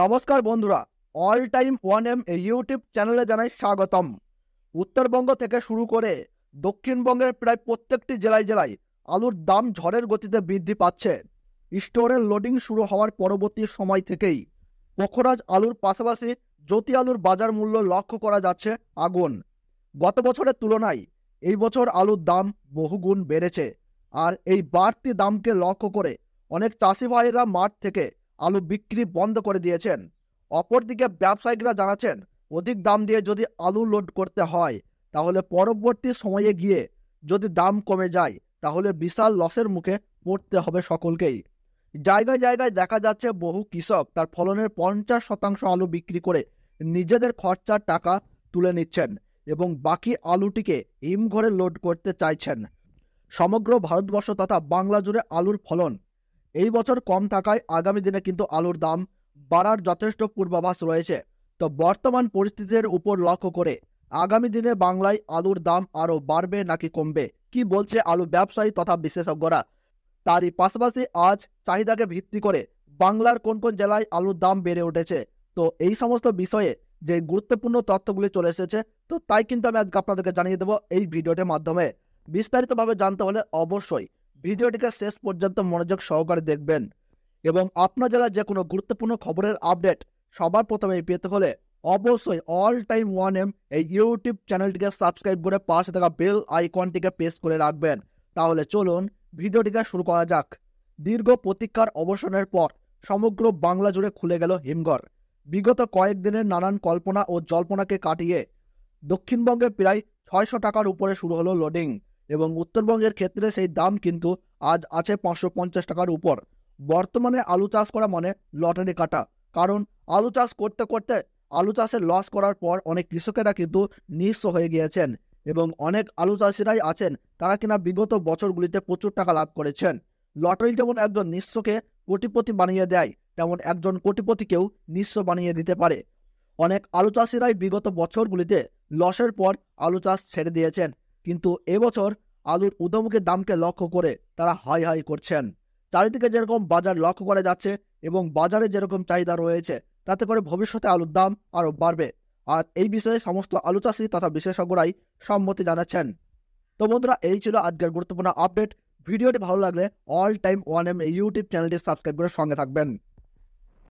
নমস্কার বন্ধুরা all time one M YouTube চ্যানেলে জানাই স্বাগতম উত্তরবঙ্গ থেকে শুরু করে দক্ষিণবঙ্গের প্রায় প্রত্যেকটি জেলায় জেলায় আলুর দাম ঝড়ের গতিতে বৃদ্ধি পাচ্ছে স্টোরের লোডিং শুরু হওয়ার পরবর্তী সময় থেকেই পখরাজ আলুর পাশাপাশি জ্যোতি আলুর বাজার মূল্য লক্ষ্য করা যাচ্ছে আগুন গত বছরের তুলনায় এই বছর আলুর দাম বহুগুণ বেড়েছে আর এই বাড়তি দামকে লক্ষ্য করে অনেক চাষি ভাইয়েরা মাঠ থেকে আলু বিক্রি বন্ধ করে দিয়েছেন অপরদিকে ব্যবসায়িকরা জানাচ্ছেন অধিক দাম দিয়ে যদি আলু লোড করতে হয় তাহলে পরবর্তী সময়ে গিয়ে যদি দাম কমে যায় তাহলে বিশাল লসের মুখে পড়তে হবে সকলকেই জায়গায় জায়গায় দেখা যাচ্ছে বহু কৃষক তার ফলনের পঞ্চাশ শতাংশ আলু বিক্রি করে নিজেদের খরচার টাকা তুলে নিচ্ছেন এবং বাকি আলুটিকে হিমঘরে লোড করতে চাইছেন সমগ্র ভারতবর্ষ তথা বাংলা জুড়ে আলুর ফলন এই বছর কম থাকায় আগামী দিনে কিন্তু আলুর দাম বাড়ার যথেষ্ট পূর্বাভাস রয়েছে তো বর্তমান পরিস্থিতির উপর লক্ষ্য করে আগামী দিনে বাংলায় আলুর দাম আরও বাড়বে নাকি কমবে কি বলছে আলু ব্যবসায়ী তথা বিশেষজ্ঞরা তারই পাশাপাশি আজ চাহিদাকে ভিত্তি করে বাংলার কোন কোন জেলায় আলুর দাম বেড়ে উঠেছে তো এই সমস্ত বিষয়ে যে গুরুত্বপূর্ণ তথ্যগুলি চলে এসেছে তো তাই কিন্তু আমি আজকে আপনাদেরকে জানিয়ে দেবো এই ভিডিওটির মাধ্যমে বিস্তারিতভাবে জানতে হলে অবশ্যই ভিডিওটিকে শেষ পর্যন্ত মনোযোগ সহকারে দেখবেন এবং আপনার জেলার যে কোনো গুরুত্বপূর্ণ খবরের আপডেট সবার প্রথমে পেতে হলে অবশ্যই অল টাইম ওয়ান এম এই ইউটিউব চ্যানেলটিকে সাবস্ক্রাইব করে পাশে থাকা বেল আইকনটিকে প্রেস করে রাখবেন তাহলে চলুন ভিডিওটিকে শুরু করা যাক দীর্ঘ প্রতীক্ষার অবসানের পর সমগ্র বাংলা জুড়ে খুলে গেল হিমঘর বিগত কয়েকদিনের নানান কল্পনা ও জল্পনাকে কাটিয়ে দক্ষিণবঙ্গে প্রায় ছয়শো টাকার উপরে শুরু হলো লোডিং এবং উত্তরবঙ্গের ক্ষেত্রে সেই দাম কিন্তু আজ আছে পাঁচশো পঞ্চাশ টাকার উপর বর্তমানে আলু চাষ করা মানে লটারি কাটা কারণ আলু চাষ করতে করতে আলু চাষে লস করার পর অনেক কৃষকেরা কিন্তু নিঃস্ব হয়ে গিয়েছেন এবং অনেক আলু চাষিরাই আছেন তারা কিনা বিগত বছরগুলিতে প্রচুর টাকা লাভ করেছেন লটারি যেমন একজন নিঃস্বকে কোটিপতি বানিয়ে দেয় তেমন একজন কোটিপতিকেও নিঃস্ব বানিয়ে দিতে পারে অনেক আলু চাষিরাই বিগত বছরগুলিতে লসের পর আলু চাষ ছেড়ে দিয়েছেন কিন্তু এবছর আলুর উদমুখের দামকে লক্ষ্য করে তারা হাই হাই করছেন চারিদিকে যেরকম বাজার লক্ষ্য করা যাচ্ছে এবং বাজারে যেরকম চাহিদা রয়েছে তাতে করে ভবিষ্যতে আলুর দাম আরও বাড়বে আর এই বিষয়ে সমস্ত আলু চাষি তথা বিশেষজ্ঞরাই সম্মতি জানাচ্ছেন তো বন্ধুরা এই ছিল আজকের গুরুত্বপূর্ণ আপডেট ভিডিওটি ভালো লাগলে all time one M YouTube চ্যানেলটি সাবস্ক্রাইব করে সঙ্গে থাকবেন